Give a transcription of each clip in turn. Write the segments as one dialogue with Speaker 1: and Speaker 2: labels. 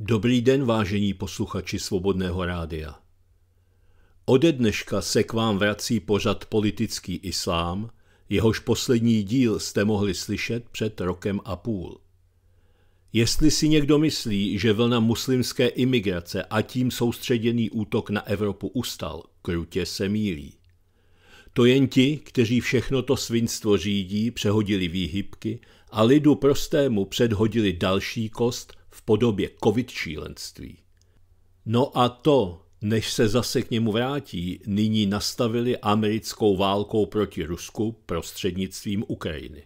Speaker 1: Dobrý den, vážení posluchači Svobodného rádia. Ode dneška se k vám vrací pořad Politický islám, jehož poslední díl jste mohli slyšet před rokem a půl. Jestli si někdo myslí, že vlna muslimské imigrace a tím soustředěný útok na Evropu ustal, krutě se mílí. To jen ti, kteří všechno to svinstvo řídí, přehodili výhybky a lidu prostému předhodili další kost podobě covid šílenství. No a to, než se zase k němu vrátí, nyní nastavili americkou válkou proti Rusku prostřednictvím Ukrajiny.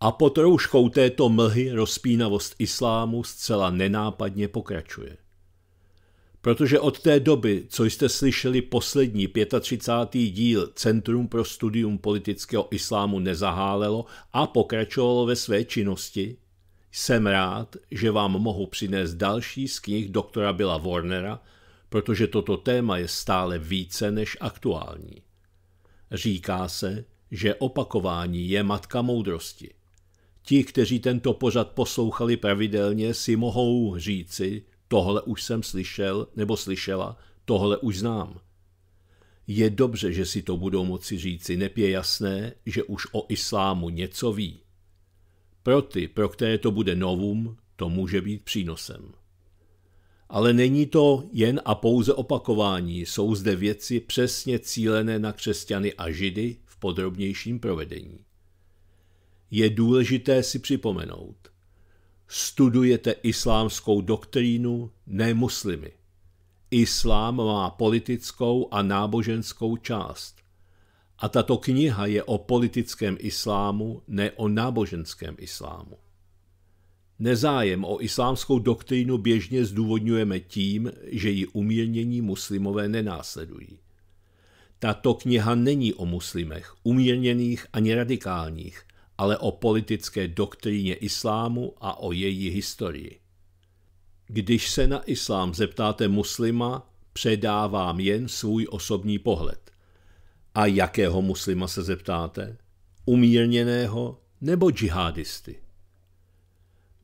Speaker 1: A pod rouškou této mlhy rozpínavost islámu zcela nenápadně pokračuje. Protože od té doby, co jste slyšeli poslední 35. díl Centrum pro studium politického islámu nezahálelo a pokračovalo ve své činnosti, jsem rád, že vám mohu přinést další z knih doktora Billa Warnera, protože toto téma je stále více než aktuální. Říká se, že opakování je matka moudrosti. Ti, kteří tento pořad poslouchali pravidelně, si mohou říci, tohle už jsem slyšel nebo slyšela, tohle už znám. Je dobře, že si to budou moci říci, nepě jasné, že už o islámu něco ví. Pro ty, pro které to bude novum, to může být přínosem. Ale není to jen a pouze opakování, jsou zde věci přesně cílené na křesťany a židy v podrobnějším provedení. Je důležité si připomenout. Studujete islámskou doktrínu, ne muslimy. Islám má politickou a náboženskou část. A tato kniha je o politickém islámu, ne o náboženském islámu. Nezájem o islámskou doktrínu běžně zdůvodňujeme tím, že ji umírnění muslimové nenásledují. Tato kniha není o muslimech, umírněných ani radikálních, ale o politické doktríně islámu a o její historii. Když se na islám zeptáte muslima, předávám jen svůj osobní pohled. A jakého muslima se zeptáte? Umírněného nebo džihadisty?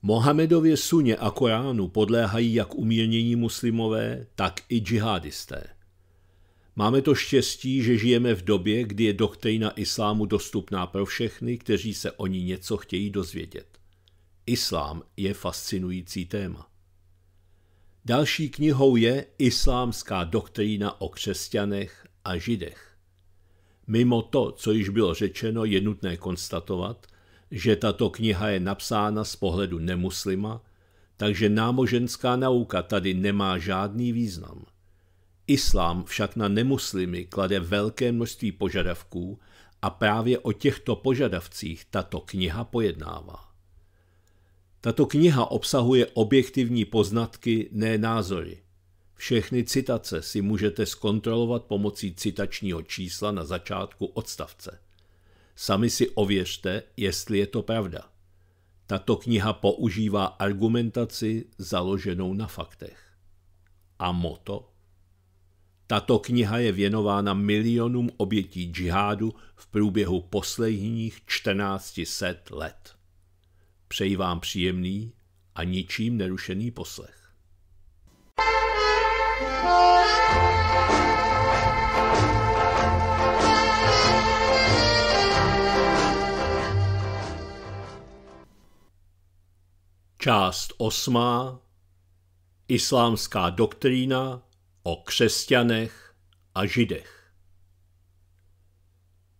Speaker 1: Mohamedově suně a Koránu podléhají jak umírnění muslimové, tak i džihadisté. Máme to štěstí, že žijeme v době, kdy je doktrína islámu dostupná pro všechny, kteří se o ní něco chtějí dozvědět. Islám je fascinující téma. Další knihou je Islámská doktrína o křesťanech a židech. Mimo to, co již bylo řečeno, je nutné konstatovat, že tato kniha je napsána z pohledu nemuslima, takže náboženská nauka tady nemá žádný význam. Islám však na nemuslimy klade velké množství požadavků a právě o těchto požadavcích tato kniha pojednává. Tato kniha obsahuje objektivní poznatky, ne názory. Všechny citace si můžete zkontrolovat pomocí citačního čísla na začátku odstavce. Sami si ověřte, jestli je to pravda. Tato kniha používá argumentaci založenou na faktech. A moto? Tato kniha je věnována milionům obětí džihádu v průběhu posledních 1400 let. Přeji vám příjemný a ničím nerušený poslech. Část osmá Islámská doktrína o křesťanech a židech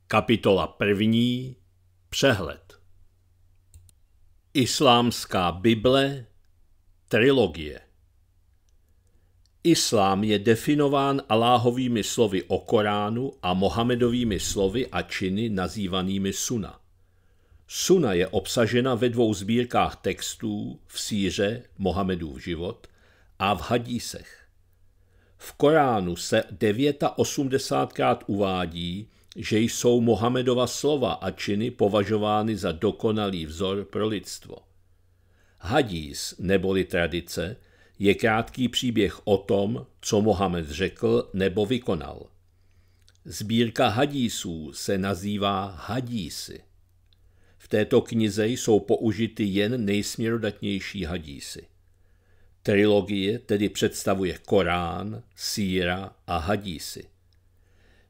Speaker 1: Kapitola první Přehled Islámská Bible Trilogie Islám je definován Aláhovými slovy o Koránu a Mohamedovými slovy a činy nazývanými suna. Suna je obsažena ve dvou sbírkách textů v síře Mohamedův život a v hadísech. V Koránu se 89krát uvádí, že jsou Mohamedova slova a činy považovány za dokonalý vzor pro lidstvo. Hadís neboli tradice je krátký příběh o tom, co Mohamed řekl nebo vykonal. Sbírka hadísů se nazývá hadísy. V této knize jsou použity jen nejsměrodatnější hadísy. Trilogie tedy představuje Korán, Síra a hadísy.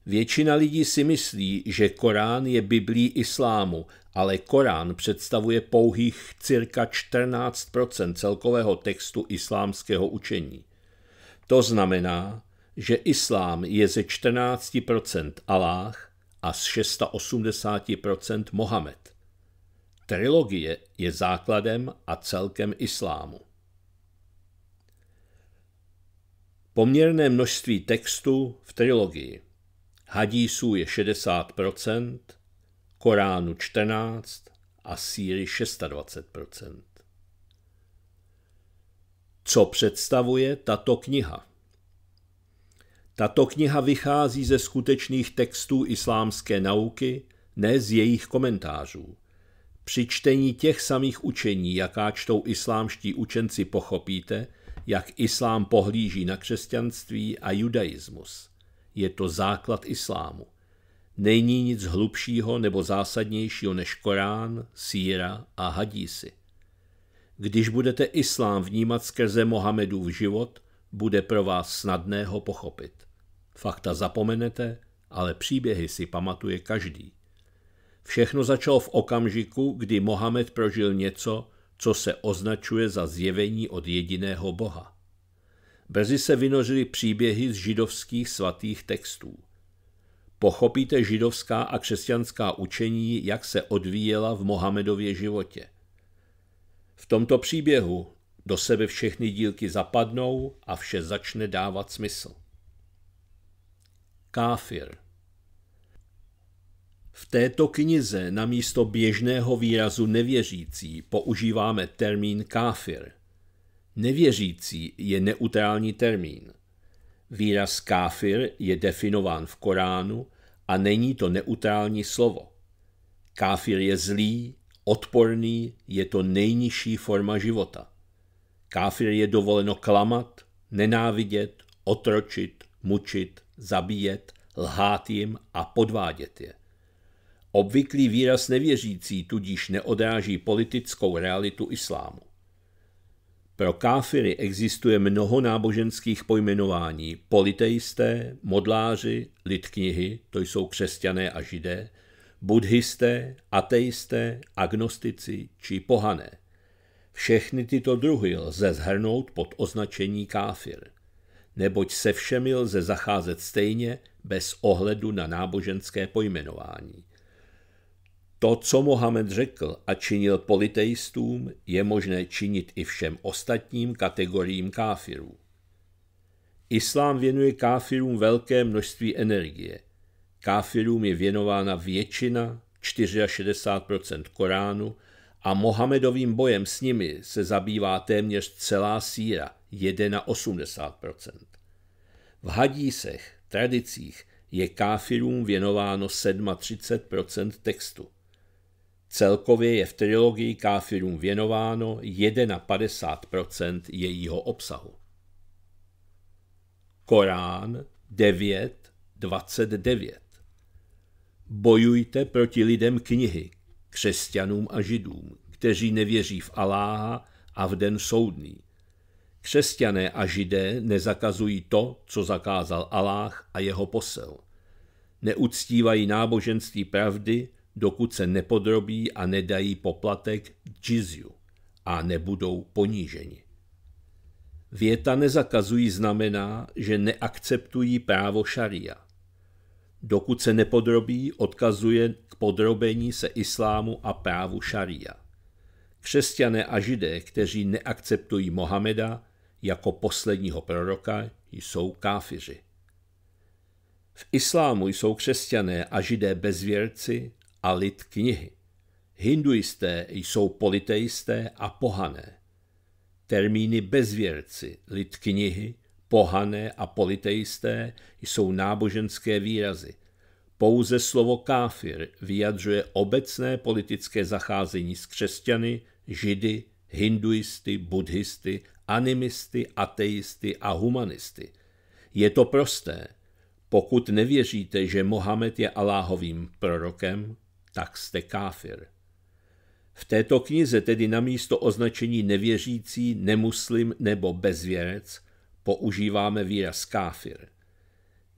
Speaker 1: Většina lidí si myslí, že Korán je Biblí islámu, ale Korán představuje pouhých cirka 14 celkového textu islámského učení. To znamená, že islám je ze 14 Aláh a z 680 Mohamed. Trilogie je základem a celkem islámu. Poměrné množství textu v trilogii hadísů je 60%, Koránu 14 a síry 26%. Co představuje tato kniha? Tato kniha vychází ze skutečných textů islámské nauky, ne z jejich komentářů. Při čtení těch samých učení, jaká čtou islámští učenci, pochopíte, jak islám pohlíží na křesťanství a judaismus – je to základ islámu. Není nic hlubšího nebo zásadnějšího než Korán, síra a hadísy. Když budete islám vnímat skrze Mohamedův život, bude pro vás snadné ho pochopit. Fakta zapomenete, ale příběhy si pamatuje každý. Všechno začalo v okamžiku, kdy Mohamed prožil něco, co se označuje za zjevení od jediného Boha. Brzy se vynořily příběhy z židovských svatých textů. Pochopíte židovská a křesťanská učení, jak se odvíjela v Mohamedově životě. V tomto příběhu do sebe všechny dílky zapadnou a vše začne dávat smysl. Káfir v této knize na místo běžného výrazu nevěřící používáme termín káfir. Nevěřící je neutrální termín. Výraz káfir je definován v Koránu a není to neutrální slovo. Káfir je zlý, odporný, je to nejnižší forma života. Káfir je dovoleno klamat, nenávidět, otročit, mučit, zabíjet, lhát jim a podvádět je. Obvyklý výraz nevěřící tudíž neodráží politickou realitu islámu. Pro káfiry existuje mnoho náboženských pojmenování. Politeisté, modláři, lid knihy, to jsou křesťané a židé, buddhisté, ateisté, agnostici či pohané. Všechny tyto druhy lze zhrnout pod označení káfir, neboť se všemi lze zacházet stejně bez ohledu na náboženské pojmenování – to, co Mohamed řekl a činil politeistům, je možné činit i všem ostatním kategoriím káfirů. Islám věnuje káfirům velké množství energie. Káfirům je věnována většina, 64% Koránu, a Mohamedovým bojem s nimi se zabývá téměř celá síra, 1 V hadísech, tradicích je káfirům věnováno 37% textu. Celkově je v trilogii Káfirům věnováno 51% jejího obsahu. Korán 9.29 Bojujte proti lidem knihy, křesťanům a židům, kteří nevěří v Aláha a v den soudný. Křesťané a židé nezakazují to, co zakázal Aláh a jeho posel. Neuctívají náboženství pravdy dokud se nepodrobí a nedají poplatek džizju a nebudou poníženi. Věta nezakazují znamená, že neakceptují právo šaria. Dokud se nepodrobí, odkazuje k podrobení se islámu a právu šaria. Křesťané a židé, kteří neakceptují Mohameda jako posledního proroka, jsou káfiři. V islámu jsou křesťané a židé bezvěrci a lid knihy. Hinduisté jsou politeisté a pohané. Termíny bezvěrci, lid knihy, pohané a politeisté jsou náboženské výrazy. Pouze slovo káfir vyjadřuje obecné politické zacházení s křesťany, židy, hinduisty, buddhisty, animisty, ateisty a humanisty. Je to prosté. Pokud nevěříte, že Mohamed je Aláhovým prorokem, tak jste káfir. V této knize tedy na místo označení nevěřící, nemuslim nebo bezvěrec používáme výraz káfir.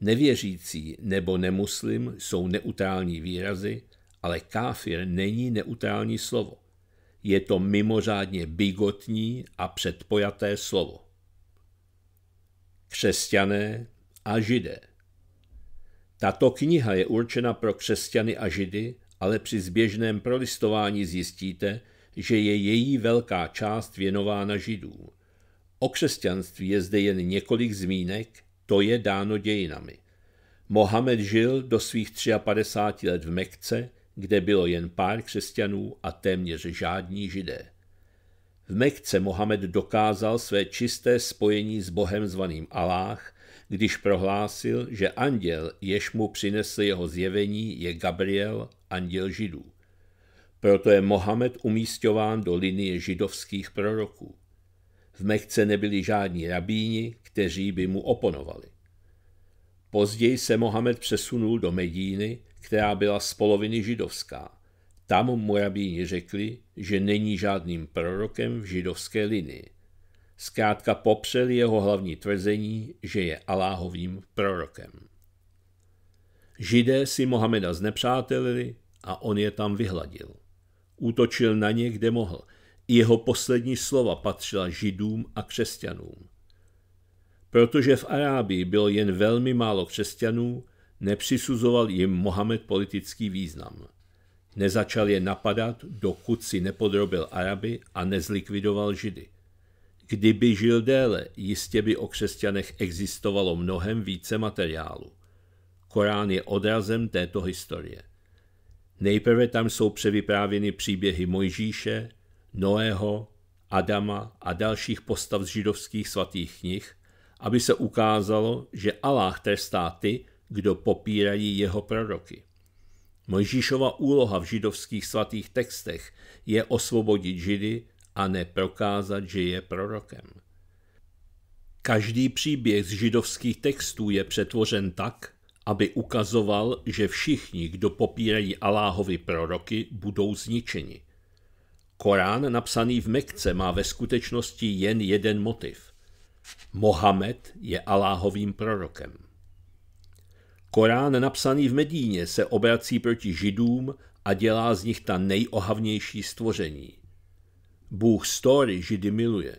Speaker 1: Nevěřící nebo nemuslim jsou neutrální výrazy, ale káfir není neutrální slovo. Je to mimořádně bigotní a předpojaté slovo. Křesťané a židé. Tato kniha je určena pro křesťany a židy ale při zběžném prolistování zjistíte, že je její velká část věnována židům. O křesťanství je zde jen několik zmínek, to je dáno dějinami. Mohamed žil do svých 53 let v Mekce, kde bylo jen pár křesťanů a téměř žádní židé. V Mekce Mohamed dokázal své čisté spojení s Bohem zvaným Aláh, když prohlásil, že anděl, jež mu přinesl jeho zjevení, je Gabriel anděl židů. Proto je Mohamed umístován do linie židovských proroků. V Mechce nebyli žádní rabíni, kteří by mu oponovali. Později se Mohamed přesunul do Medíny, která byla z poloviny židovská. Tam mu rabíni řekli, že není žádným prorokem v židovské linii. Zkrátka popřeli jeho hlavní tvrzení, že je Aláhovým prorokem. Židé si Mohameda znepřátelili a on je tam vyhladil. Útočil na ně, kde mohl. Jeho poslední slova patřila židům a křesťanům. Protože v Arábii bylo jen velmi málo křesťanů, nepřisuzoval jim Mohamed politický význam. Nezačal je napadat, dokud si nepodrobil Araby a nezlikvidoval Židy. Kdyby žil déle, jistě by o křesťanech existovalo mnohem více materiálu. Korán je odrazem této historie. Nejprve tam jsou převyprávěny příběhy Mojžíše, Noého, Adama a dalších postav z židovských svatých knih, aby se ukázalo, že Allah trestá ty, kdo popírají jeho proroky. Mojžíšova úloha v židovských svatých textech je osvobodit židy a ne prokázat, že je prorokem. Každý příběh z židovských textů je přetvořen tak, aby ukazoval, že všichni, kdo popírají Aláhovi proroky, budou zničeni. Korán napsaný v Mekce má ve skutečnosti jen jeden motiv. Mohamed je Aláhovým prorokem. Korán napsaný v Medíně se obrací proti židům a dělá z nich ta nejohavnější stvoření. Bůh Story židy miluje,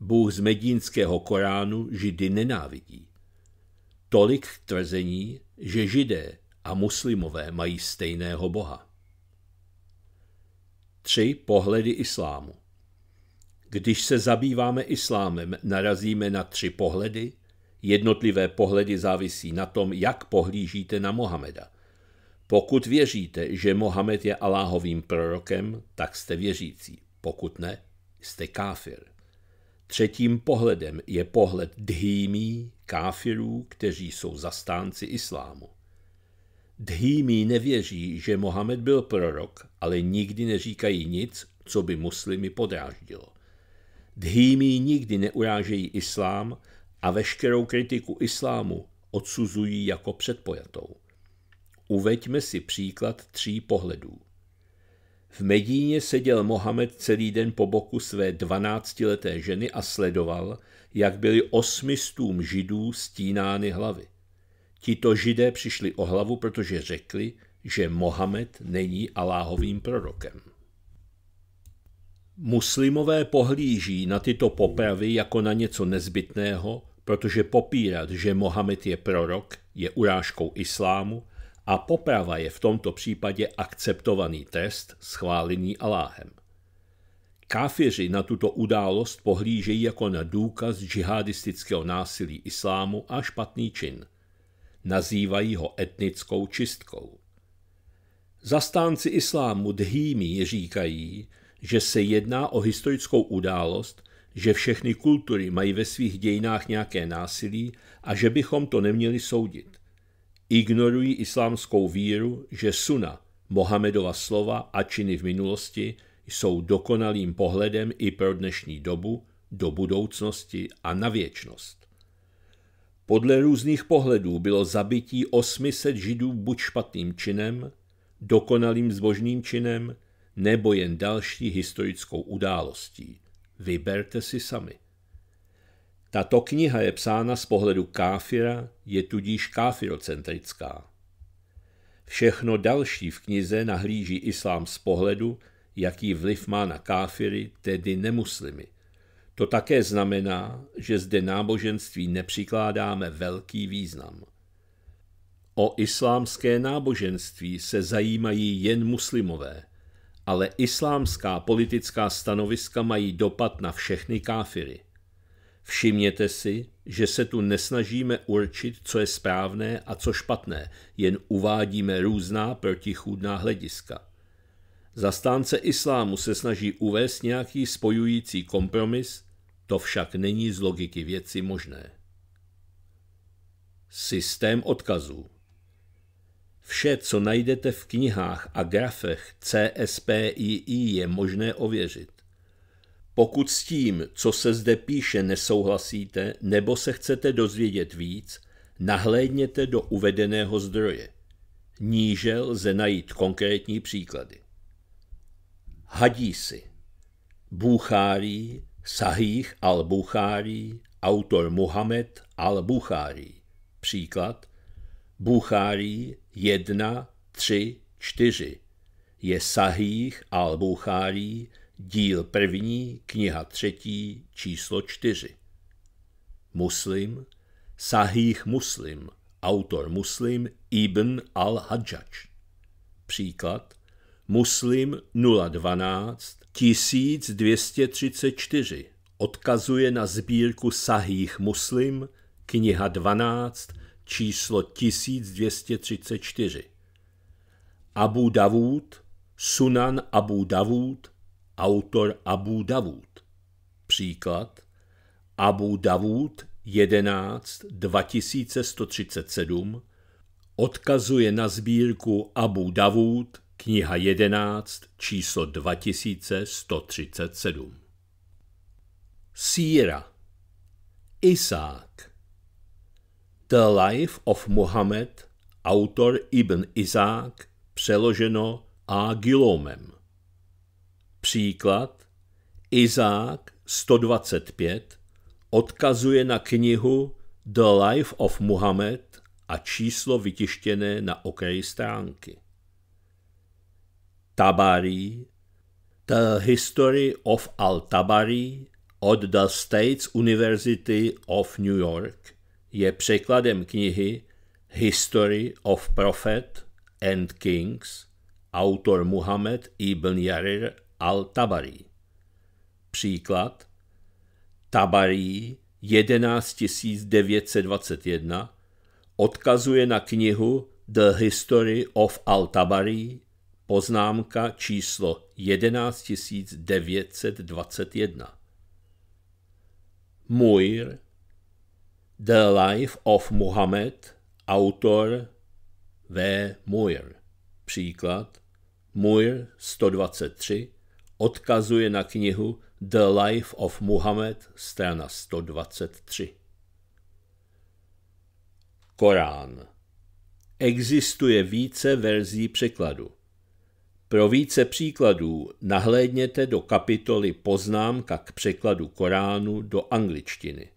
Speaker 1: Bůh z medínského Koránu židy nenávidí. Tolik tvrzení, že židé a muslimové mají stejného boha. Tři pohledy islámu. Když se zabýváme islámem, narazíme na tři pohledy. Jednotlivé pohledy závisí na tom, jak pohlížíte na Mohameda. Pokud věříte, že Mohamed je Aláhovým prorokem, tak jste věřící. Pokud ne, jste káfir. Třetím pohledem je pohled dhýmí, káfirů, kteří jsou zastánci islámu. Dhýmí nevěří, že Mohamed byl prorok, ale nikdy neříkají nic, co by muslimy podráždilo. Dhýmí nikdy neurážejí islám a veškerou kritiku islámu odsuzují jako předpojatou. Uveďme si příklad tří pohledů. V Medíně seděl Mohamed celý den po boku své dvanáctileté ženy a sledoval, jak byly osmistům židů stínány hlavy. Tito židé přišli o hlavu, protože řekli, že Mohamed není Aláhovým prorokem. Muslimové pohlíží na tyto popravy jako na něco nezbytného, protože popírat, že Mohamed je prorok, je urážkou islámu a poprava je v tomto případě akceptovaný test schválený Aláhem. Káfiři na tuto událost pohlížejí jako na důkaz džihadistického násilí islámu a špatný čin. Nazývají ho etnickou čistkou. Zastánci islámu dhými říkají, že se jedná o historickou událost, že všechny kultury mají ve svých dějinách nějaké násilí a že bychom to neměli soudit ignorují islámskou víru, že suna, Mohamedova slova a činy v minulosti jsou dokonalým pohledem i pro dnešní dobu, do budoucnosti a na věčnost. Podle různých pohledů bylo zabití 800 židů buď špatným činem, dokonalým zbožným činem, nebo jen další historickou událostí. Vyberte si sami. Tato kniha je psána z pohledu káfira, je tudíž káfirocentrická. Všechno další v knize nahlíží islám z pohledu, jaký vliv má na káfiry, tedy nemuslimy. To také znamená, že zde náboženství nepřikládáme velký význam. O islámské náboženství se zajímají jen muslimové, ale islámská politická stanoviska mají dopad na všechny káfiry – Všimněte si, že se tu nesnažíme určit, co je správné a co špatné, jen uvádíme různá protichůdná hlediska. Zastánce islámu se snaží uvést nějaký spojující kompromis, to však není z logiky věci možné. Systém odkazů Vše, co najdete v knihách a grafech CSPII, je možné ověřit. Pokud s tím, co se zde píše, nesouhlasíte nebo se chcete dozvědět víc, nahlédněte do uvedeného zdroje. Níže lze najít konkrétní příklady. si. Bůchárý, Sahih al-Buchárý, autor Muhammed al-Buchárý. Příklad Buchárý 1, 3, 4 je Sahih al-Buchárý díl první, kniha třetí, číslo čtyři. Muslim, Sahih Muslim, autor Muslim Ibn al-Hajjaj. Příklad Muslim 012 1234 odkazuje na sbírku Sahih Muslim, kniha 12, číslo 1234. Abu Davud, Sunan Abu Davud, autor Abu Davud. Příklad Abu Davud 11 2137 odkazuje na sbírku Abu Davud, kniha 11, číslo 2137. Síra Isák The Life of Muhammad, autor Ibn Izák, přeloženo A. Gilomem. Příklad Izák 125 odkazuje na knihu The Life of Muhammad a číslo vytištěné na okraji stránky. Tabari The History of Al-Tabari od The States University of New York je překladem knihy History of Prophet and Kings autor Muhammad ibn Jarir al-Tabari. Příklad Tabari 11921 odkazuje na knihu The History of al-Tabari, poznámka číslo 11921. Muir The Life of Muhammad, autor V. Muir. Příklad Muir 123 odkazuje na knihu The Life of Muhammad, strana 123. Korán Existuje více verzí překladu. Pro více příkladů nahlédněte do kapitoly Poznámka k překladu Koránu do angličtiny.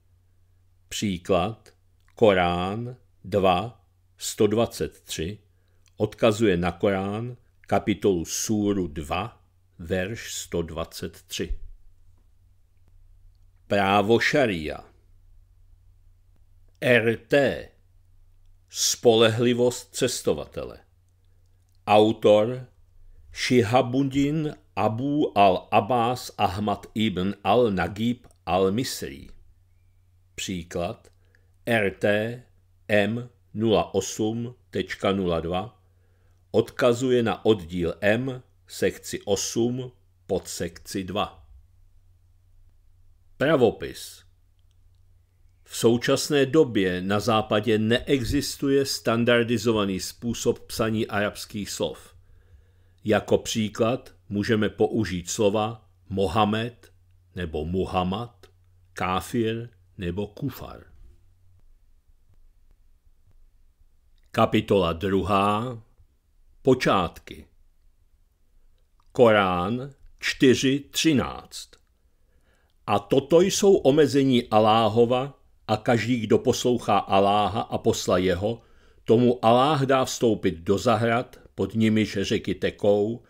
Speaker 1: Příklad Korán 2, 123 odkazuje na Korán, kapitolu Súru 2, verš 123. Právo šaria RT Spolehlivost cestovatele Autor Shihabuddin Abu al-Abbas Ahmad ibn al-Nagib al-Misri Příklad RT M08.02 odkazuje na oddíl M sekci 8 pod sekci 2. Pravopis V současné době na západě neexistuje standardizovaný způsob psaní arabských slov. Jako příklad můžeme použít slova Mohamed nebo Muhammad, káfir nebo kufar. Kapitola 2. Počátky Korán 4.13. A toto jsou omezení Aláhova a každý, kdo poslouchá Aláha a posla jeho, tomu Aláh dá vstoupit do zahrad, pod nimiž řeky tekou,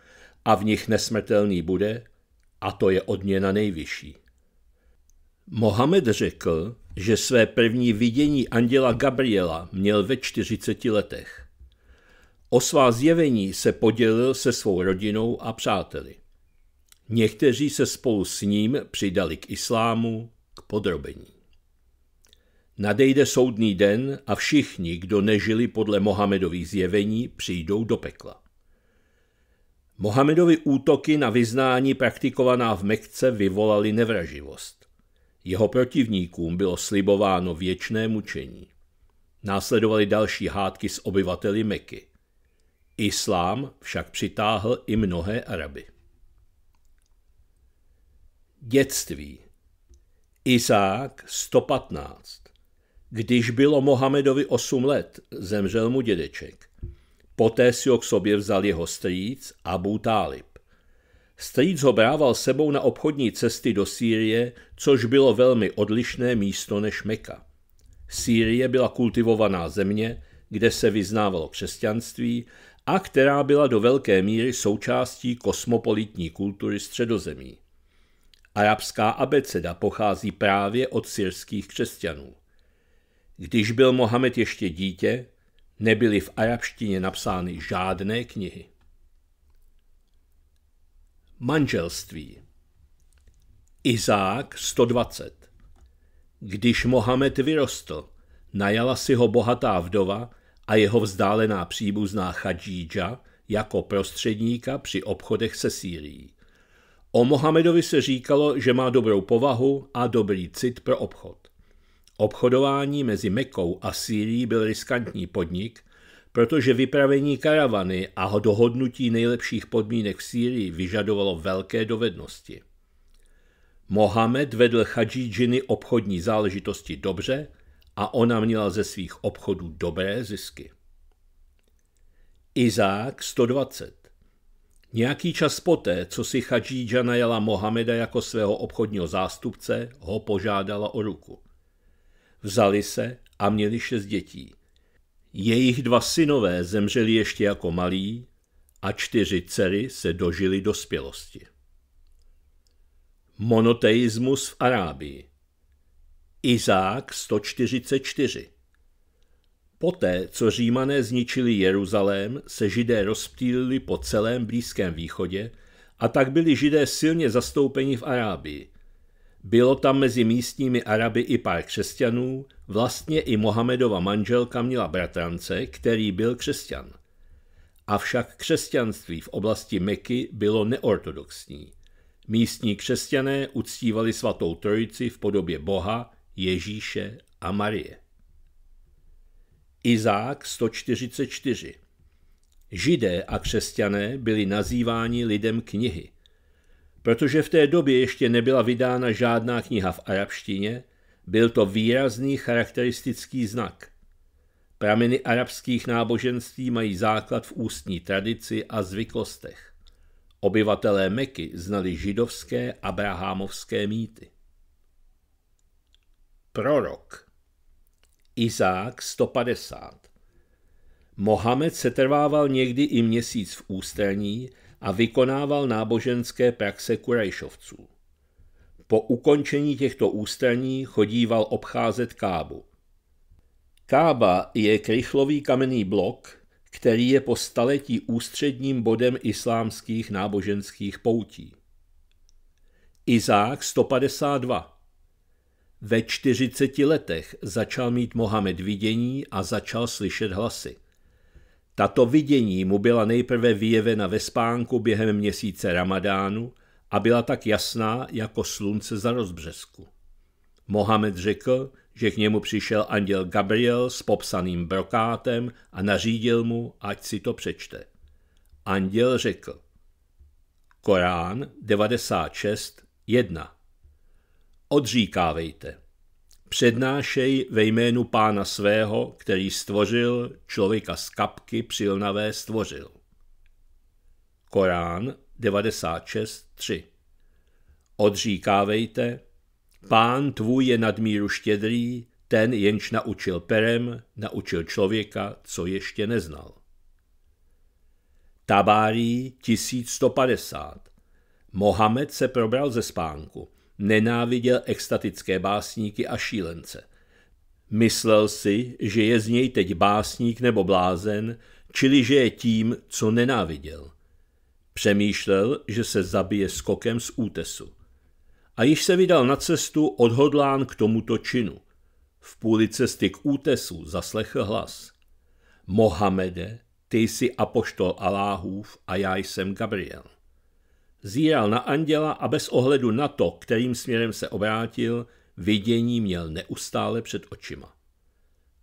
Speaker 1: a v nich nesmrtelný bude, a to je odměna nejvyšší. Mohamed řekl, že své první vidění anděla Gabriela měl ve 40 letech. O svá zjevení se podělil se svou rodinou a přáteli. Někteří se spolu s ním přidali k islámu, k podrobení. Nadejde soudný den a všichni, kdo nežili podle Mohamedových zjevení, přijdou do pekla. Mohamedovi útoky na vyznání praktikovaná v Mekce vyvolaly nevraživost. Jeho protivníkům bylo slibováno věčné mučení. Následovaly další hádky s obyvateli Meky. Islám však přitáhl i mnohé Araby. Dětství Izák 115 Když bylo Mohamedovi 8 let, zemřel mu dědeček. Poté si ho k sobě vzal jeho strýc Abu Talib. Strýc ho brával sebou na obchodní cesty do Sýrie, což bylo velmi odlišné místo než Meka. Sýrie byla kultivovaná země, kde se vyznávalo křesťanství a která byla do velké míry součástí kosmopolitní kultury středozemí. Arabská abeceda pochází právě od syrských křesťanů. Když byl Mohamed ještě dítě, nebyly v arabštině napsány žádné knihy. Manželství Izák 120 Když Mohamed vyrostl, najala si ho bohatá vdova, a jeho vzdálená příbuzná Chadžíža jako prostředníka při obchodech se Sýrií. O Mohamedovi se říkalo, že má dobrou povahu a dobrý cit pro obchod. Obchodování mezi Mekou a Sýrií byl riskantní podnik, protože vypravení karavany a dohodnutí nejlepších podmínek v Sýrii vyžadovalo velké dovednosti. Mohamed vedl Chadžížiny obchodní záležitosti dobře – a ona měla ze svých obchodů dobré zisky. Izák 120 Nějaký čas poté, co si Chadžíža najala Mohameda jako svého obchodního zástupce, ho požádala o ruku. Vzali se a měli šest dětí. Jejich dva synové zemřeli ještě jako malí a čtyři dcery se dožili dospělosti. Monoteismus v Arábii Izák 144. Poté, co římané zničili Jeruzalém, se židé rozptýlili po celém Blízkém východě a tak byli židé silně zastoupeni v Arábii. Bylo tam mezi místními Araby i pár křesťanů, vlastně i Mohamedova manželka měla bratrance, který byl křesťan. Avšak křesťanství v oblasti Meky bylo neortodoxní. Místní křesťané uctívali svatou trojici v podobě Boha, Ježíše a Marie. Izák 144 Židé a křesťané byli nazýváni lidem knihy. Protože v té době ještě nebyla vydána žádná kniha v arabštině, byl to výrazný charakteristický znak. Prameny arabských náboženství mají základ v ústní tradici a zvyklostech. Obyvatelé Meky znali židovské a brahámovské mýty. Prorok Izák 150 Mohamed trvával někdy i měsíc v ústraní a vykonával náboženské praxe kurajšovců. Po ukončení těchto ústraní chodíval obcházet Kábu. Kába je krychlový kamenný blok, který je po staletí ústředním bodem islámských náboženských poutí. Izák 152 ve 40 letech začal mít Mohamed vidění a začal slyšet hlasy. Tato vidění mu byla nejprve vyjevena ve spánku během měsíce Ramadánu a byla tak jasná jako slunce za rozbřesku. Mohamed řekl, že k němu přišel anděl Gabriel s popsaným brokátem a nařídil mu, ať si to přečte. Anděl řekl Korán 96, 1. Odříkávejte. Přednášej ve jménu pána svého, který stvořil, člověka z kapky přilnavé stvořil. Korán 96.3 Odříkávejte, pán tvůj je nadmíru štědrý, ten jenž naučil perem, naučil člověka, co ještě neznal. Tabárí 1150 Mohamed se probral ze spánku. Nenáviděl extatické básníky a šílence. Myslel si, že je z něj teď básník nebo blázen, čili že je tím, co nenáviděl. Přemýšlel, že se zabije skokem z útesu. A již se vydal na cestu odhodlán k tomuto činu. V půli cesty k útesu zaslechl hlas. Mohamede, ty jsi apoštol Aláhův a já jsem Gabriel. Zíral na anděla a bez ohledu na to, kterým směrem se obrátil, vidění měl neustále před očima.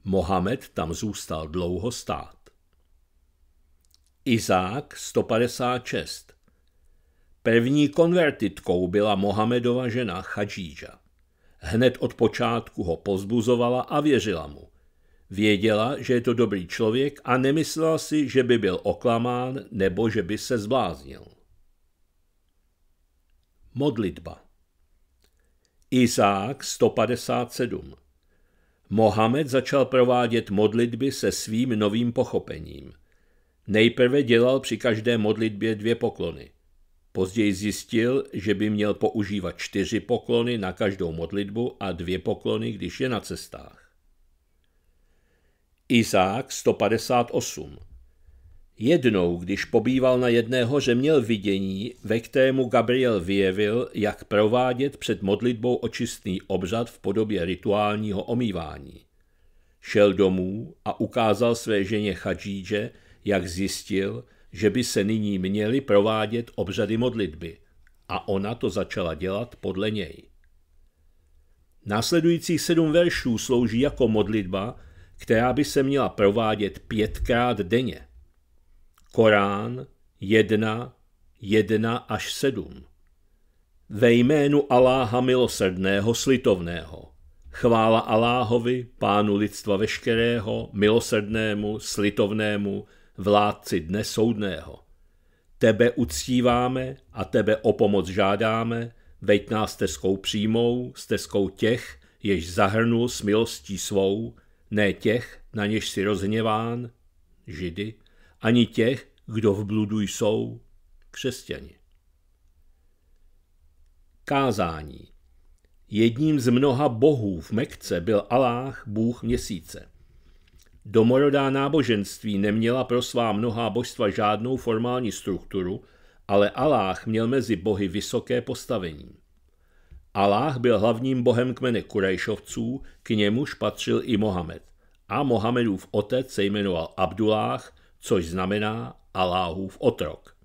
Speaker 1: Mohamed tam zůstal dlouho stát. Izák 156 První konvertitkou byla Mohamedova žena Chadžíža. Hned od počátku ho pozbuzovala a věřila mu. Věděla, že je to dobrý člověk a nemyslela si, že by byl oklamán nebo že by se zbláznil. Modlitba Izák 157 Mohamed začal provádět modlitby se svým novým pochopením. Nejprve dělal při každé modlitbě dvě poklony. Později zjistil, že by měl používat čtyři poklony na každou modlitbu a dvě poklony, když je na cestách. Izák 158 Jednou, když pobýval na jedné hoře, měl vidění, ve kterému Gabriel vyjevil, jak provádět před modlitbou očistný obřad v podobě rituálního omývání. Šel domů a ukázal své ženě Chadžíže, jak zjistil, že by se nyní měly provádět obřady modlitby a ona to začala dělat podle něj. Následujících sedm veršů slouží jako modlitba, která by se měla provádět pětkrát denně – Korán 1, 1 až 7. Ve jménu Aláha milosrdného, slitovného. Chvála Aláhovi, pánu lidstva veškerého, milosrdnému, slitovnému, vládci dne soudného. Tebe uctíváme a tebe o pomoc žádáme, veď nás stezkou přímou, stezkou těch, jež zahrnul s milostí svou, ne těch, na něž si rozhněván, židy, ani těch, kdo v bludu jsou křesťani. Kázání Jedním z mnoha bohů v Mekce byl Aláh, bůh měsíce. Domorodá náboženství neměla pro svá mnohá božstva žádnou formální strukturu, ale Aláh měl mezi bohy vysoké postavení. Aláh byl hlavním bohem kmene Kurajšovců, k němuž patřil i Mohamed. A Mohamedův otec se jmenoval Abdulách což znamená Aláhův otrok.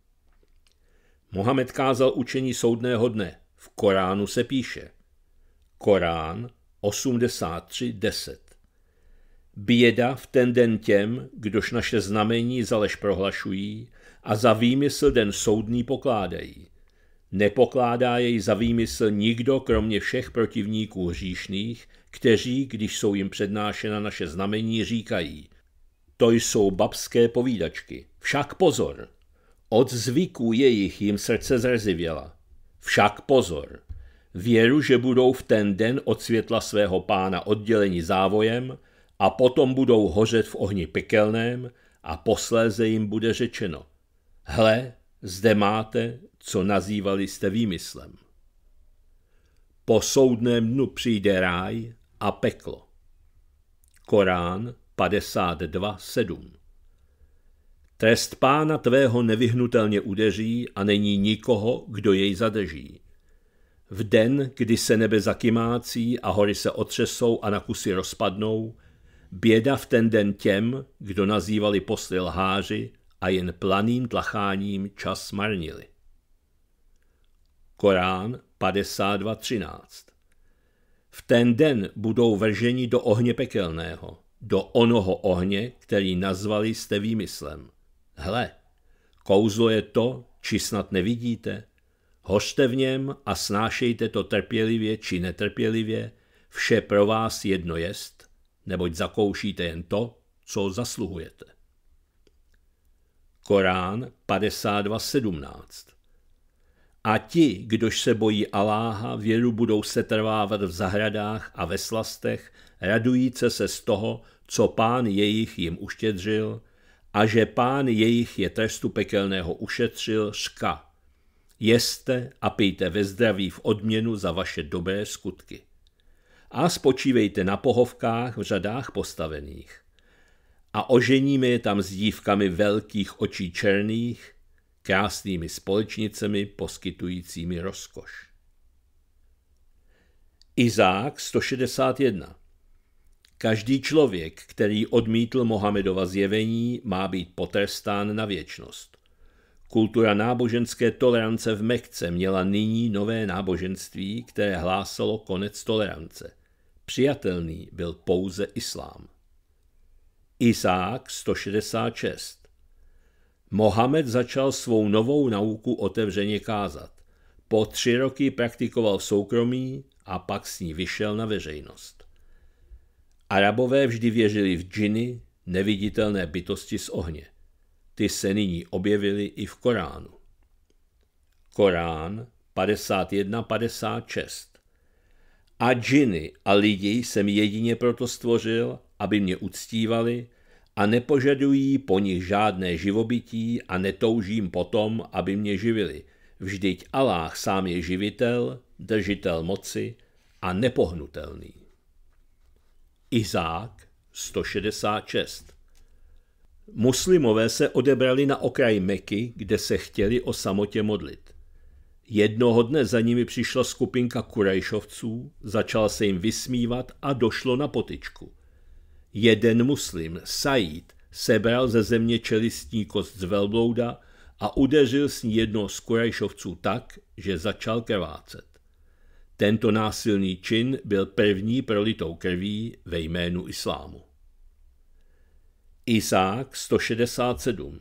Speaker 1: Mohamed kázal učení soudného dne. V Koránu se píše Korán 83.10 Běda v ten den těm, kdož naše znamení zalež prohlašují a za výmysl den soudný pokládají. Nepokládá jej za výmysl nikdo kromě všech protivníků hříšných, kteří, když jsou jim přednášena naše znamení, říkají – to jsou babské povídačky. Však pozor! Od zvyků jejich jim srdce zrezivěla. Však pozor! Věru, že budou v ten den od světla svého pána odděleni závojem a potom budou hořet v ohni pekelném a posléze jim bude řečeno. Hle, zde máte, co nazývali jste výmyslem. Po soudném dnu přijde ráj a peklo. Korán 52.7. Trest pána tvého nevyhnutelně udeří a není nikoho, kdo jej zadrží. V den, kdy se nebe zakymácí a hory se otřesou a na kusy rozpadnou, běda v ten den těm, kdo nazývali posly lháři a jen planým tlacháním čas marnili. Korán 52.13 V ten den budou vrženi do ohně pekelného do onoho ohně, který nazvali jste výmyslem. Hle, kouzlo je to, či snad nevidíte? Hořte v něm a snášejte to trpělivě či netrpělivě, vše pro vás jedno jest, neboť zakoušíte jen to, co zasluhujete. Korán 52.17 A ti, kdož se bojí Aláha, věru budou setrvávat v zahradách a ve slastech, radujíce se z toho, co pán jejich jim uštědřil, a že pán jejich je trestu pekelného ušetřil, ška. Jeste a pijte ve zdraví v odměnu za vaše dobré skutky. A spočívejte na pohovkách v řadách postavených. A oženíme je tam s dívkami velkých očí černých, krásnými společnicemi poskytujícími rozkoš. Izák 161 Každý člověk, který odmítl Mohamedova zjevení, má být potrestán na věčnost. Kultura náboženské tolerance v Mekce měla nyní nové náboženství, které hlásalo konec tolerance. Přijatelný byl pouze islám. Isák 166 Mohamed začal svou novou nauku otevřeně kázat. Po tři roky praktikoval v soukromí a pak s ní vyšel na veřejnost. Arabové vždy věřili v džiny, neviditelné bytosti z ohně. Ty se nyní objevily i v Koránu. Korán 51.56 A džiny a lidi jsem jedině proto stvořil, aby mě uctívali a nepožadují po nich žádné živobytí a netoužím potom, aby mě živili. Vždyť Allah sám je živitel, držitel moci a nepohnutelný. Izák 166. Muslimové se odebrali na okraj Meky, kde se chtěli o samotě modlit. Jednoho dne za nimi přišla skupinka kurajšovců, začal se jim vysmívat a došlo na potičku. Jeden muslim, Said, sebral ze země čelistní kost z velblouda a udeřil s ní jednoho z kurajšovců tak, že začal krvácet. Tento násilný čin byl první prolitou krví ve jménu islámu. Isák 167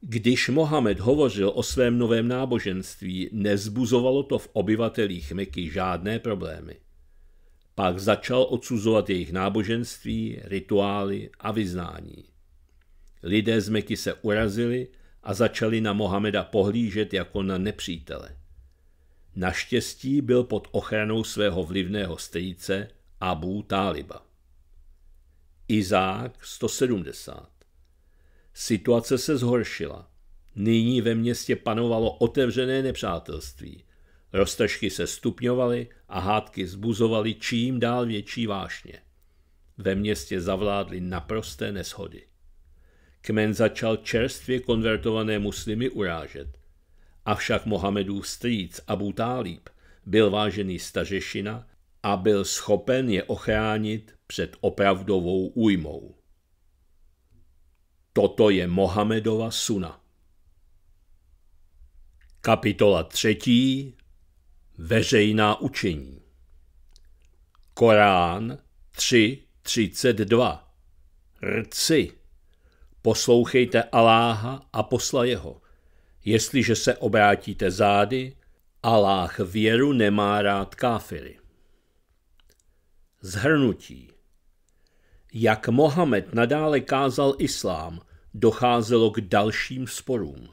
Speaker 1: Když Mohamed hovořil o svém novém náboženství, nezbuzovalo to v obyvatelích Meky žádné problémy. Pak začal odsuzovat jejich náboženství, rituály a vyznání. Lidé z Meky se urazili a začali na Mohameda pohlížet jako na nepřítele. Naštěstí byl pod ochranou svého vlivného strýce Abu Táliba. Izák 170. Situace se zhoršila. Nyní ve městě panovalo otevřené nepřátelství. Roztržky se stupňovaly a hádky zbuzovaly čím dál větší vášně. Ve městě zavládly naprosté neshody. Kmen začal čerstvě konvertované muslimy urážet – Avšak Mohamedův strýc Abu Talib byl vážený stařešina a byl schopen je ochránit před opravdovou újmou. Toto je Mohamedova suna. Kapitola třetí Veřejná učení Korán 3.32 Rci Poslouchejte Aláha a posla jeho. Jestliže se obrátíte zády, Aláh věru nemá rád káfiry. Zhrnutí Jak Mohamed nadále kázal islám, docházelo k dalším sporům.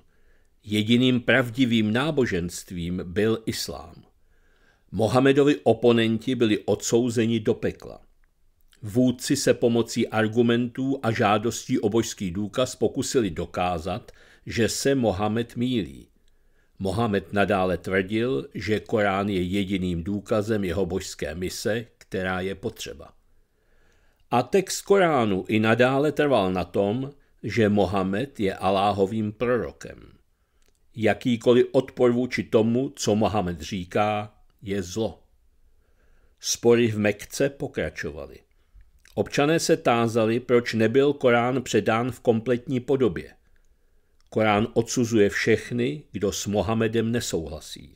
Speaker 1: Jediným pravdivým náboženstvím byl islám. Mohamedovi oponenti byli odsouzeni do pekla. Vůdci se pomocí argumentů a žádostí o božský důkaz pokusili dokázat, že se Mohamed mílí. Mohamed nadále tvrdil, že Korán je jediným důkazem jeho božské mise, která je potřeba. A text Koránu i nadále trval na tom, že Mohamed je Aláhovým prorokem. Jakýkoliv odpor vůči tomu, co Mohamed říká, je zlo. Spory v Mekce pokračovaly. Občané se tázali, proč nebyl Korán předán v kompletní podobě – Korán odsuzuje všechny, kdo s Mohamedem nesouhlasí.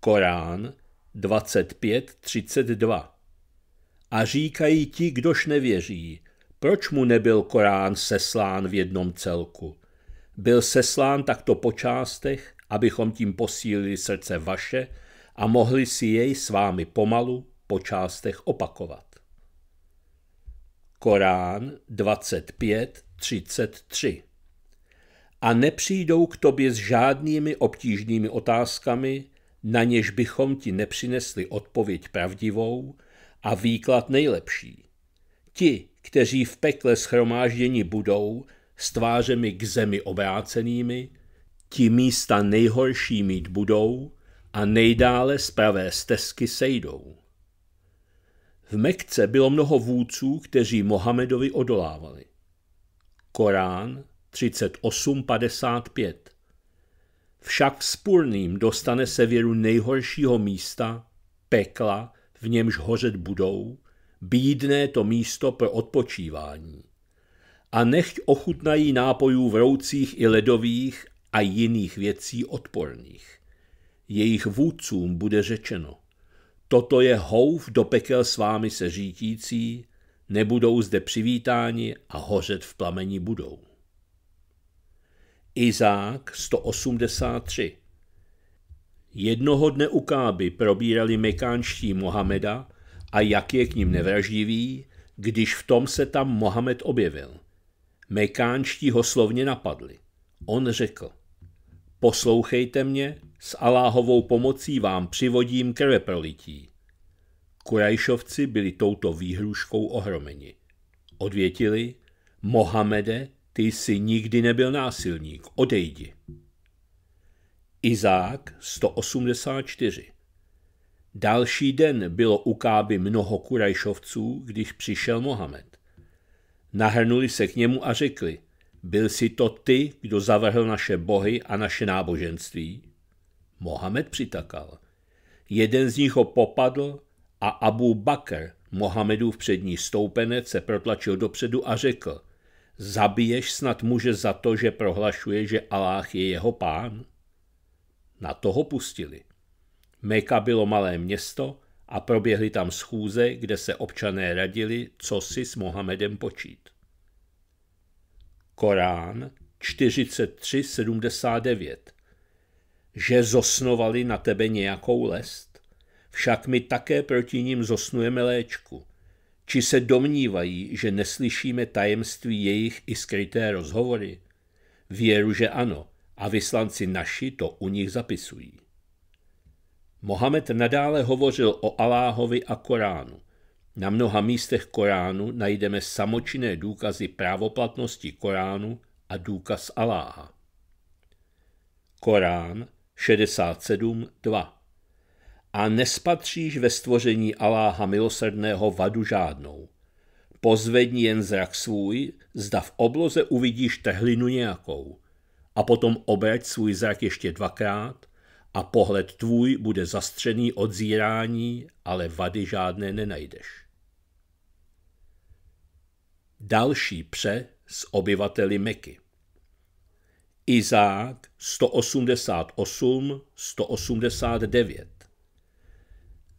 Speaker 1: Korán 25.32 A říkají ti, kdož nevěří, proč mu nebyl Korán seslán v jednom celku? Byl seslán takto po částech, abychom tím posílili srdce vaše a mohli si jej s vámi pomalu po částech opakovat. Korán 25.33 a nepřijdou k tobě s žádnými obtížnými otázkami, na něž bychom ti nepřinesli odpověď pravdivou a výklad nejlepší. Ti, kteří v pekle schromážděni budou, s tvářemi k zemi obrácenými, ti místa nejhorší mít budou a nejdále z pravé stezky sejdou. V Mekce bylo mnoho vůdců, kteří Mohamedovi odolávali. Korán, 38.55. Však vzpůrným dostane se věru nejhoršího místa, pekla, v němž hořet budou, bídné to místo pro odpočívání. A nechť ochutnají nápojů vroucích i ledových a jiných věcí odporných. Jejich vůdcům bude řečeno, toto je houf do pekel s vámi se řítící, nebudou zde přivítáni a hořet v plameni budou. Izák 183. Jednoho dne u Káby probírali mekánští Mohameda a jak je k ním nevraždivý, když v tom se tam Mohamed objevil. Mekánští ho slovně napadli. On řekl, poslouchejte mě, s Aláhovou pomocí vám přivodím krve prolití. Kurajšovci byli touto výhruškou ohromeni. Odvětili, Mohamede, ty jsi nikdy nebyl násilník, odejdi. Izák 184 Další den bylo u Káby mnoho kurajšovců, když přišel Mohamed. Nahrnuli se k němu a řekli, byl si to ty, kdo zavrhl naše bohy a naše náboženství? Mohamed přitakal. Jeden z nich ho popadl a Abu Bakr, Mohamedův přední stoupenec, se protlačil dopředu a řekl – zabiješ snad muže za to, že prohlašuje, že Aláh je jeho pán? Na to ho pustili. Meka bylo malé město a proběhly tam schůze, kde se občané radili, co si s Mohamedem počít. Korán 43.79 Že zosnovali na tebe nějakou lest? Však my také proti ním zosnujeme léčku – či se domnívají, že neslyšíme tajemství jejich i skryté rozhovory? Věru, že ano, a vyslanci naši to u nich zapisují. Mohamed nadále hovořil o Aláhovi a Koránu. Na mnoha místech Koránu najdeme samočinné důkazy právoplatnosti Koránu a důkaz Aláha. Korán 67.2 a nespatříš ve stvoření Aláha milosrdného vadu žádnou. Pozvedni jen zrak svůj, zda v obloze uvidíš tehlinu nějakou. A potom obrať svůj zrak ještě dvakrát a pohled tvůj bude zastřený od zírání, ale vady žádné nenajdeš. Další pře s obyvateli Meky. Izák 188-189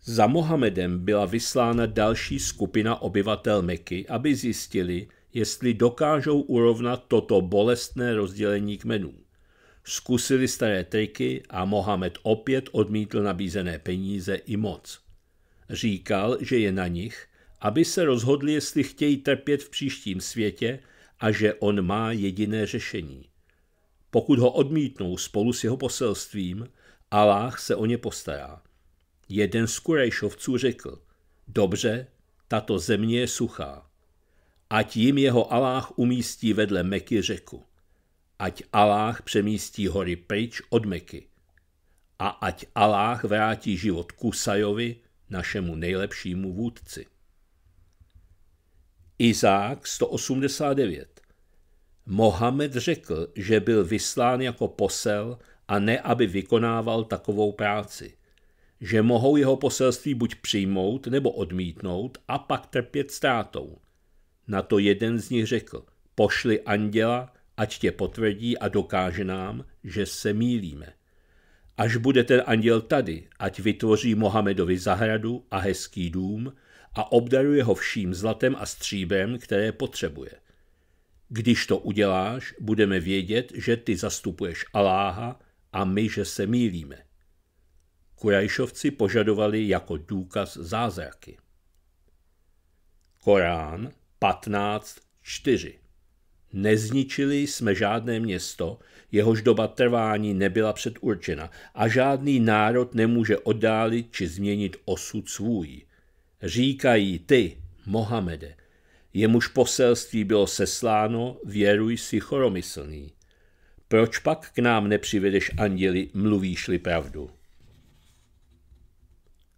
Speaker 1: za Mohamedem byla vyslána další skupina obyvatel Meky, aby zjistili, jestli dokážou urovnat toto bolestné rozdělení kmenů. Zkusili staré triky a Mohamed opět odmítl nabízené peníze i moc. Říkal, že je na nich, aby se rozhodli, jestli chtějí trpět v příštím světě a že on má jediné řešení. Pokud ho odmítnou spolu s jeho poselstvím, Allah se o ně postará. Jeden z Kurejšovců řekl, dobře, tato země je suchá. Ať jim jeho Aláh umístí vedle Meky řeku. Ať Aláh přemístí hory pryč od Meky. A ať Aláh vrátí život Kusajovi, našemu nejlepšímu vůdci. Izák 189 Mohamed řekl, že byl vyslán jako posel a ne, aby vykonával takovou práci že mohou jeho poselství buď přijmout nebo odmítnout a pak trpět ztrátou. Na to jeden z nich řekl, pošli anděla, ať tě potvrdí a dokáže nám, že se mílíme. Až bude ten anděl tady, ať vytvoří Mohamedovi zahradu a hezký dům a obdaruje ho vším zlatem a stříbrem, které potřebuje. Když to uděláš, budeme vědět, že ty zastupuješ Aláha a my, že se mílíme. Kurajšovci požadovali jako důkaz zázraky. Korán 15.4 Nezničili jsme žádné město, jehož doba trvání nebyla předurčena a žádný národ nemůže oddálit či změnit osud svůj. Říkají ty, Mohamede, jemuž poselství bylo sesláno, věruj si choromyslný. Proč pak k nám nepřivedeš anděli, mluvíš-li pravdu?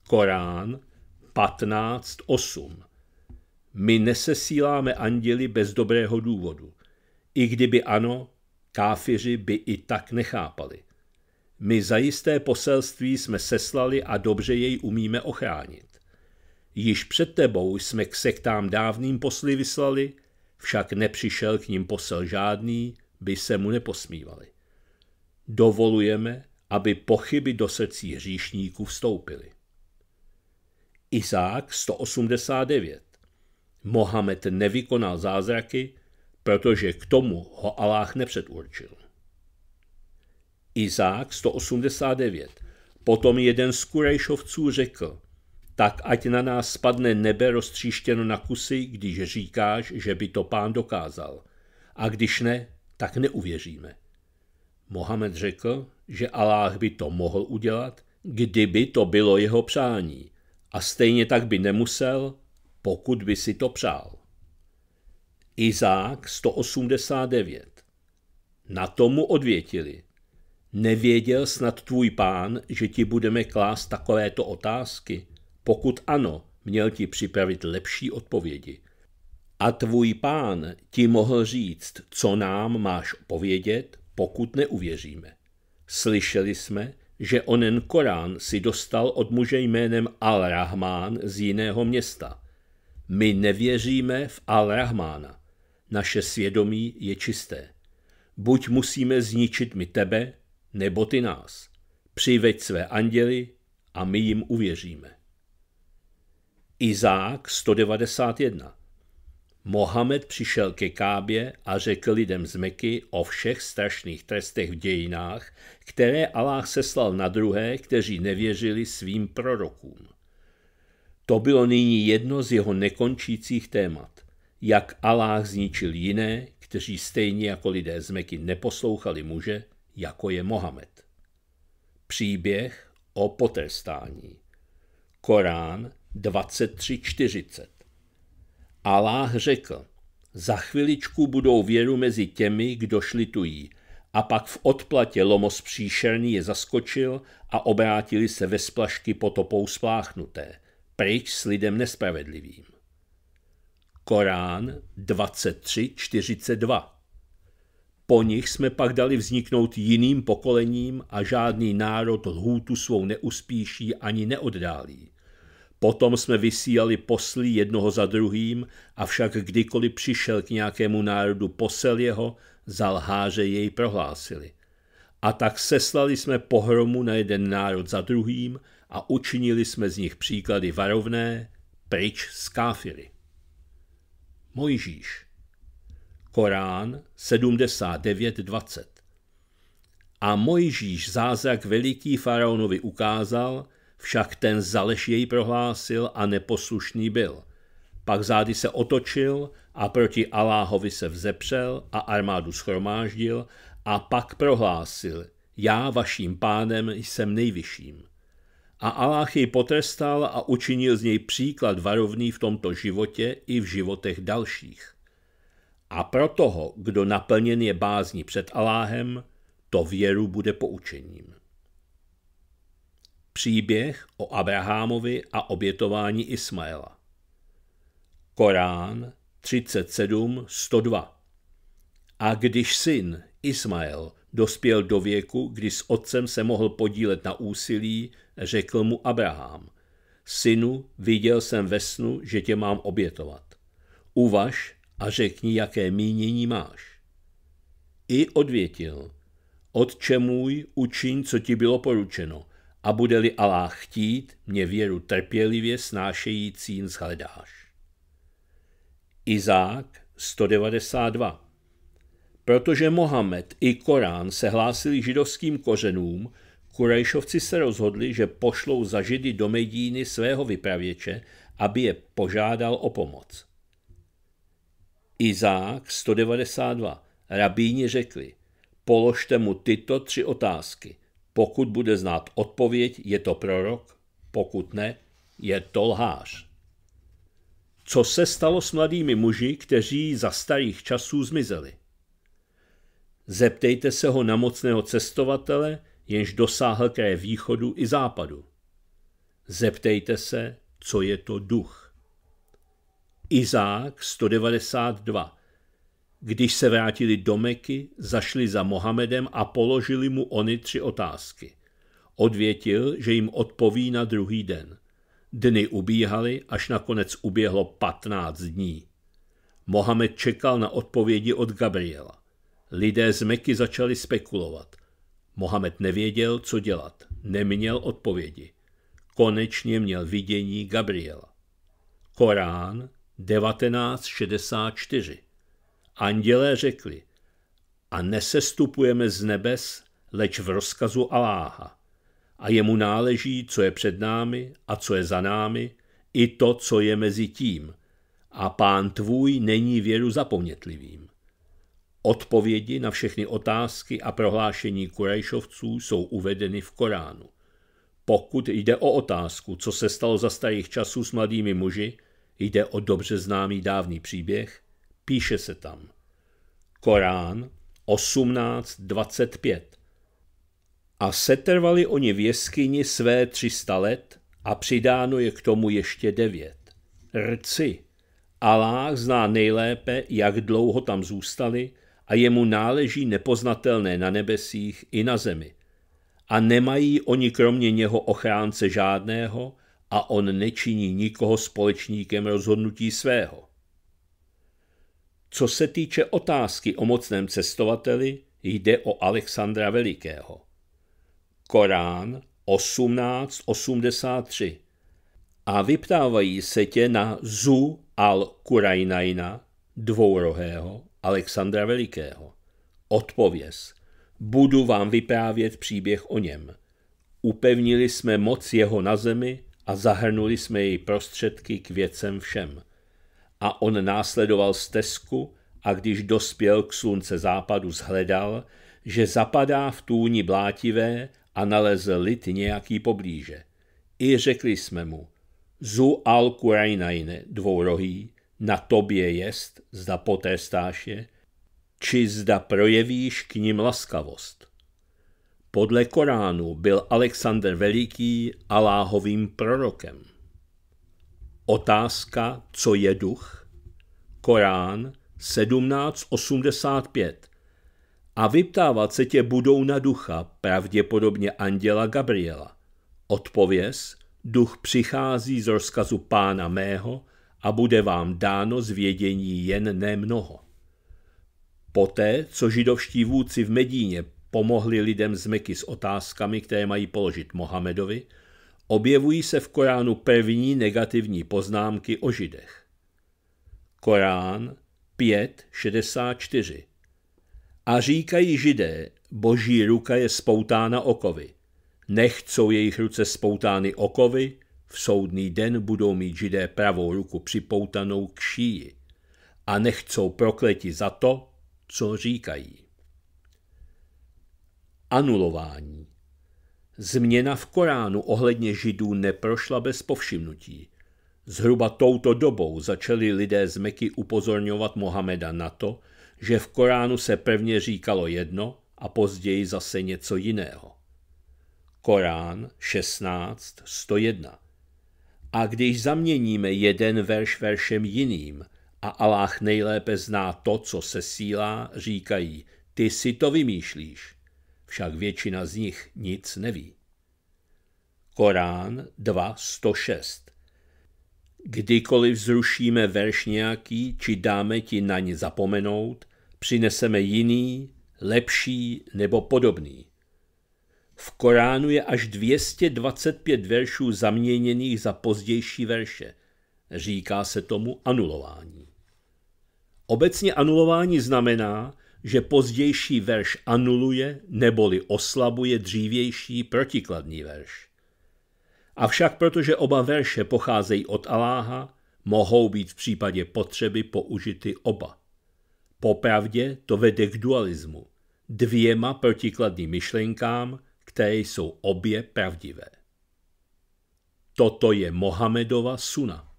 Speaker 1: Korán 15.8. My nesesíláme anděli bez dobrého důvodu. I kdyby ano, káfiři by i tak nechápali. My zajisté poselství jsme seslali a dobře jej umíme ochránit. Již před tebou jsme k sektám dávným posly vyslali, však nepřišel k ním posel žádný, by se mu neposmívali. Dovolujeme, aby pochyby do srdcí hříšníků vstoupily. Izák 189. Mohamed nevykonal zázraky, protože k tomu ho Aláh nepředurčil. Izák 189. Potom jeden z Kurejšovců řekl, tak ať na nás spadne nebe roztříštěno na kusy, když říkáš, že by to pán dokázal. A když ne, tak neuvěříme. Mohamed řekl, že Aláh by to mohl udělat, kdyby to bylo jeho přání, a stejně tak by nemusel, pokud by si to přál. Izák 189. Na tomu odvětili. Nevěděl snad tvůj pán, že ti budeme klást takovéto otázky? Pokud ano, měl ti připravit lepší odpovědi. A tvůj pán ti mohl říct, co nám máš povědět, pokud neuvěříme. Slyšeli jsme, že onen Korán si dostal od muže jménem al rahmán z jiného města. My nevěříme v Al-Rahmána. Naše svědomí je čisté. Buď musíme zničit my tebe, nebo ty nás. Přiveď své anděly a my jim uvěříme. Izák 191 Mohamed přišel ke Kábě a řekl lidem z Meky o všech strašných trestech v dějinách, které Aláh seslal na druhé, kteří nevěřili svým prorokům. To bylo nyní jedno z jeho nekončících témat. Jak Aláh zničil jiné, kteří stejně jako lidé z Meky neposlouchali muže, jako je Mohamed. Příběh o potrestání Korán 2340 Aláh řekl, za chviličku budou věru mezi těmi, kdo šlitují, a pak v odplatě lomos příšerný je zaskočil a obrátili se ve splašky potopou spláchnuté, pryč s lidem nespravedlivým. Korán 23.42 Po nich jsme pak dali vzniknout jiným pokolením a žádný národ lhůtu svou neuspíší ani neoddálí. Potom jsme vysílali poslí jednoho za druhým, avšak kdykoliv přišel k nějakému národu posel jeho, za jej prohlásili. A tak seslali jsme pohromu na jeden národ za druhým a učinili jsme z nich příklady varovné, pryč z káfiry. Mojžíš Korán 79.20 A Mojžíš zázrak veliký faraonovi ukázal, však ten Zaleš jej prohlásil a neposlušný byl. Pak zády se otočil a proti Aláhovi se vzepřel a armádu schromáždil a pak prohlásil, já vaším pánem jsem nejvyšším. A Aláh jej potrestal a učinil z něj příklad varovný v tomto životě i v životech dalších. A pro toho, kdo naplněn je bázní před Aláhem, to věru bude poučením. Příběh o Abrahamovi a obětování Ismaela. Korán 102 A když syn Ismael dospěl do věku, kdy s otcem se mohl podílet na úsilí, řekl mu Abraham, synu, viděl jsem ve snu, že tě mám obětovat. Uvaž a řekni, jaké mínění máš. I odvětil, otče můj, Učin, co ti bylo poručeno – a bude-li Aláh chtít, mě věru trpělivě snášejícín zhledáš. Izák 192 Protože Mohamed i Korán se hlásili židovským kořenům, Kurajšovci se rozhodli, že pošlou za židy do Medíny svého vypravěče, aby je požádal o pomoc. Izák 192. Rabíni řekli, položte mu tyto tři otázky – pokud bude znát odpověď, je to prorok, pokud ne, je to lhář. Co se stalo s mladými muži, kteří za starých časů zmizeli? Zeptejte se ho na mocného cestovatele, jenž dosáhl kraje východu i západu. Zeptejte se, co je to duch. Izák 192 když se vrátili do Meky, zašli za Mohamedem a položili mu oni tři otázky. Odvětil, že jim odpoví na druhý den. Dny ubíhaly, až nakonec uběhlo 15 dní. Mohamed čekal na odpovědi od Gabriela. Lidé z Meky začali spekulovat. Mohamed nevěděl, co dělat. Neměl odpovědi. Konečně měl vidění Gabriela. Korán 1964 Andělé řekli, a nesestupujeme z nebes, leč v rozkazu Aláha. A jemu náleží, co je před námi a co je za námi, i to, co je mezi tím. A pán tvůj není věru zapomnětlivým. Odpovědi na všechny otázky a prohlášení Kurajšovců jsou uvedeny v Koránu. Pokud jde o otázku, co se stalo za starých časů s mladými muži, jde o dobře známý dávný příběh, Píše se tam Korán 18.25 A setrvali oni v jeskyni své 300 let a přidáno je k tomu ještě devět. Rci. Alá zná nejlépe, jak dlouho tam zůstali a jemu náleží nepoznatelné na nebesích i na zemi. A nemají oni kromě něho ochránce žádného a on nečiní nikoho společníkem rozhodnutí svého. Co se týče otázky o mocném cestovateli, jde o Alexandra Velikého. Korán 1883 a vyptávají se tě na Zu al kurajnajna dvourohého, Alexandra Velikého. Odpověz. Budu vám vyprávět příběh o něm. Upevnili jsme moc jeho na zemi a zahrnuli jsme její prostředky k věcem všem a on následoval stezku a když dospěl k slunce západu, zhledal, že zapadá v tůni blátivé a nalezl lid nějaký poblíže. I řekli jsme mu, zu al kurajnajne, dvourohý, na tobě jest, zda potrestáš je, či zda projevíš k ním laskavost. Podle Koránu byl Alexander Veliký Aláhovým prorokem. Otázka, co je duch? Korán 1785. A vyptávat se tě budou na ducha, pravděpodobně anděla Gabriela. Odpověz, duch přichází z rozkazu pána mého a bude vám dáno zvědění jen nemnoho. Poté, co židovští vůdci v Medíně pomohli lidem z Meky s otázkami, které mají položit Mohamedovi, Objevují se v Koránu první negativní poznámky o židech. Korán 5.64 A říkají židé, boží ruka je spoutána okovy. Nechcou jejich ruce spoutány okovy, v soudný den budou mít židé pravou ruku připoutanou k šíji a nechcou prokleti za to, co říkají. Anulování Změna v Koránu ohledně židů neprošla bez povšimnutí. Zhruba touto dobou začali lidé z Meky upozorňovat Mohameda na to, že v Koránu se prvně říkalo jedno a později zase něco jiného. Korán 16, 101. A když zaměníme jeden verš veršem jiným a Aláh nejlépe zná to, co se sílá, říkají, ty si to vymýšlíš však většina z nich nic neví. Korán 2.106 Kdykoliv zrušíme verš nějaký, či dáme ti na ně zapomenout, přineseme jiný, lepší nebo podobný. V Koránu je až 225 veršů zaměněných za pozdější verše. Říká se tomu anulování. Obecně anulování znamená, že pozdější verš anuluje neboli oslabuje dřívější protikladný verš. Avšak protože oba verše pocházejí od Aláha, mohou být v případě potřeby použity oba. Popravdě to vede k dualismu, dvěma protikladným myšlenkám, které jsou obě pravdivé. Toto je Mohamedova suna.